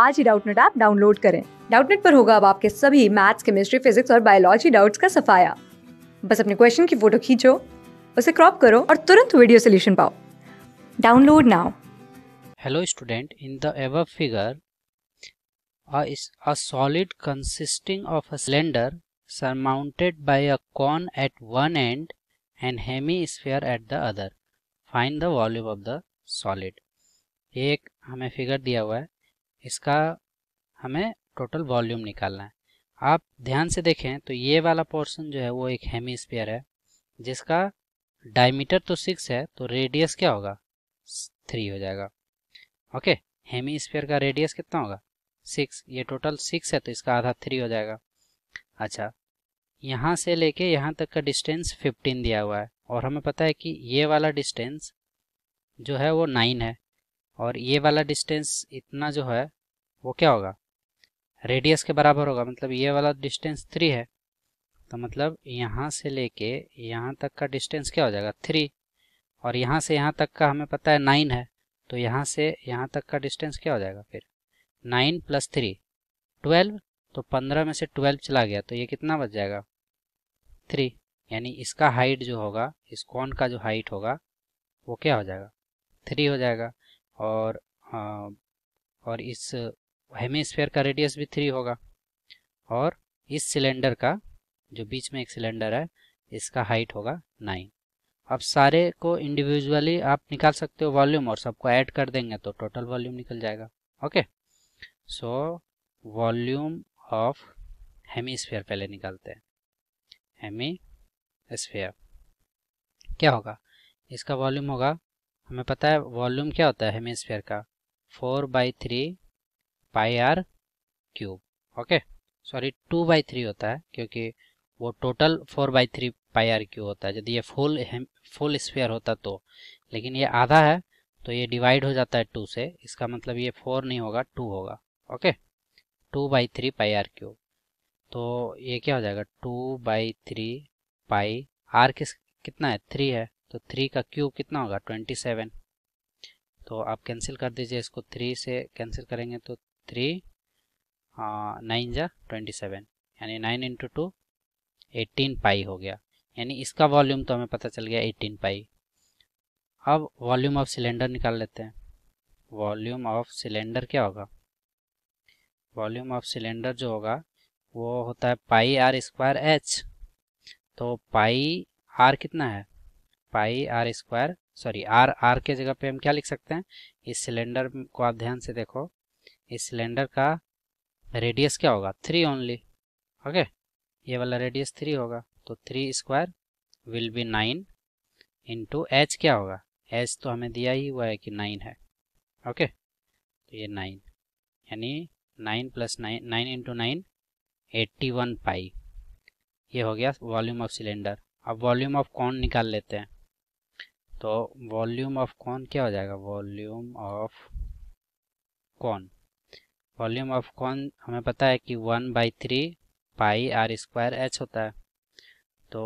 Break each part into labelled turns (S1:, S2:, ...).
S1: आज ही Doubtnut app download करें डाउटनेट पर होगा अब आपके सभी मैथ्स केमिस्ट्री फिजिक्स और बायोलॉजी डाउट्स का सफाया बस अपने क्वेश्चन की फोटो खींचो उसे क्रॉप करो और तुरंत वीडियो सोल्यूशन पाओ download now hello student in the ever figure solid consisting of a cylinder surmounted by a cone at one end and hemi hemisphere at the other find the volume of the solid एक हमें figure दिया हुआ है इसका हमें total volume निकालना है आप ध्यान से देखें तो ये वाला पोर्शन जो है वो एक हेमी स्पेयर है जिसका डायमीटर तो सिक्स है तो रेडियस क्या होगा थ्री हो जाएगा ओके हेमी स्पेयर का रेडियस कितना होगा सिक्स ये टोटल सिक्स है तो इसका आधा थ्री हो जाएगा अच्छा यहाँ से लेके यहाँ तक का डिस्टेंस फिफ्टीन दिया हुआ है और हमें पता है कि ये वाला डिस्टेंस जो है वो नाइन है और ये वाला डिस्टेंस इतना जो है वो क्या होगा रेडियस के बराबर होगा मतलब ये वाला डिस्टेंस थ्री है तो मतलब यहाँ से लेके यहाँ तक का डिस्टेंस क्या हो जाएगा थ्री और यहाँ से यहाँ तक का हमें पता है नाइन है तो यहाँ से यहाँ तक का डिस्टेंस क्या हो जाएगा फिर नाइन प्लस थ्री ट्वेल्व तो पंद्रह में से ट्वेल्व चला गया तो ये कितना बच जाएगा थ्री यानी इसका हाइट जो होगा इस कौन का जो हाइट होगा वो क्या हो जाएगा थ्री हो जाएगा और आ, हाँ, और इस हेमीस्फेयर का रेडियस भी थ्री होगा और इस सिलेंडर का जो बीच में एक सिलेंडर है इसका हाइट होगा नाइन अब सारे को इंडिविजुअली आप निकाल सकते हो वॉल्यूम और सबको ऐड कर देंगे तो टोटल वॉल्यूम निकल जाएगा okay so volume of hemisphere पहले निकालते हैं हेमी स्फेयर क्या होगा इसका वॉल्यूम होगा हमें पता है वॉल्यूम क्या होता है हेमीस्फेयर का four by three pi r cube okay sorry two by three होता है क्योंकि वो total four by three pi r cube होता है यदि ये फुल फुल स्पेयर होता तो लेकिन ये आधा है तो ये डिवाइड हो जाता है टू से इसका मतलब ये फोर नहीं होगा टू होगा okay two by three pi r cube तो ये क्या हो जाएगा two by three pi r किस कितना है थ्री है तो थ्री का क्यूब कितना होगा ट्वेंटी सेवन तो आप कैंसिल कर दीजिए इसको थ्री से कैंसिल करेंगे तो थ्री नाइन uh, जा ट्वेंटी सेवन यानी nine into two eighteen pi हो गया यानी इसका वॉल्यूम तो हमें पता चल गया एटीन पाई अब वॉल्यूम ऑफ सिलेंडर निकाल लेते हैं वॉल्यूम ऑफ सिलेंडर क्या होगा वॉल्यूम ऑफ सिलेंडर जो होगा वो होता है पाई आर स्क्वायर एच तो पाई आर कितना है pi r square sorry r r के जगह पे हम क्या लिख सकते हैं इस सिलेंडर को आप ध्यान से देखो इस सिलेंडर का रेडियस क्या होगा थ्री ओनली ओके ये वाला रेडियस थ्री होगा तो three square will be nine into h क्या होगा एच तो हमें दिया ही हुआ है कि नाइन है ओके तो ये नाइन यानी nine plus nine nine into nine eighty one pi ये हो गया वॉल्यूम ऑफ सिलेंडर अब वॉल्यूम ऑफ कौन निकाल लेते हैं तो वॉल्यूम ऑफ कौन क्या हो जाएगा वॉल्यूम ऑफ कौन वॉल्यूम ऑफ कौन हमें पता है कि one by three pi r square h होता है तो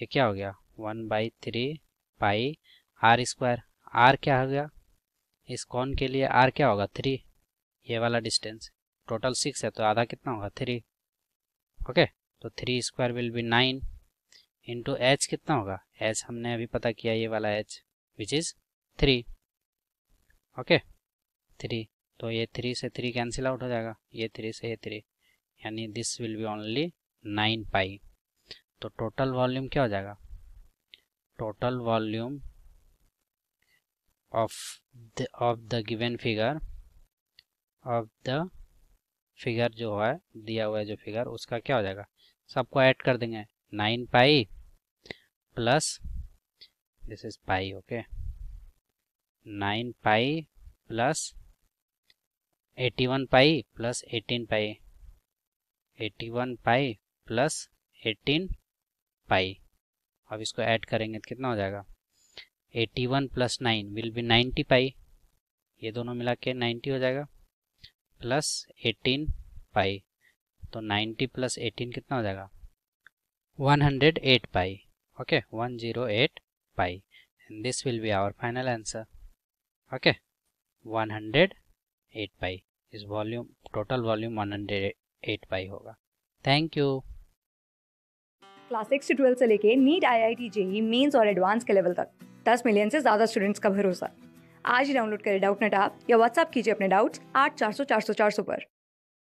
S1: ये क्या हो गया one by three pi r square r क्या हो गया इस कौन के लिए आर क्या होगा थ्री ये वाला डिस्टेंस टोटल सिक्स है तो आधा कितना होगा थ्री ओके तो three square will be nine into h कितना होगा एच हमने अभी पता किया ये वाला h which is three okay three तो ये थ्री से थ्री कैंसिल आउट हो जाएगा ये थ्री से ये थ्री यानी this will be only nine pi तो टोटल वॉल्यूम क्या हो जाएगा total volume of the of the given figure of the figure जो है दिया हुआ है जो फिगर उसका क्या हो जाएगा सबको ऐड कर देंगे nine pi plus this is pi okay nine pi plus eighty one pi plus eighteen pi eighty one pi plus eighteen pi अब इसको ऐड करेंगे तो कितना हो जाएगा eighty one plus nine will be ninety pi ये दोनों मिला के नाइन्टी हो जाएगा प्लस एटीन पाई तो नाइन्टी प्लस एटीन कितना हो जाएगा one hundred eight pi okay one zero eight pi and this will be our final answer okay one hundred eight pi इस volume total volume one hundred eight pi होगा thank you class six से twelfth से लेके NEET I I T JEE mains और advance के level तक दस million से ज़्यादा स्टूडेंट्स का भरोसा आज ही डाउनलोड करें डाउट नेट आप या व्हाट्सअप कीजिए अपने डाउट्स आठ चार सौ चार सौ चार सौ पर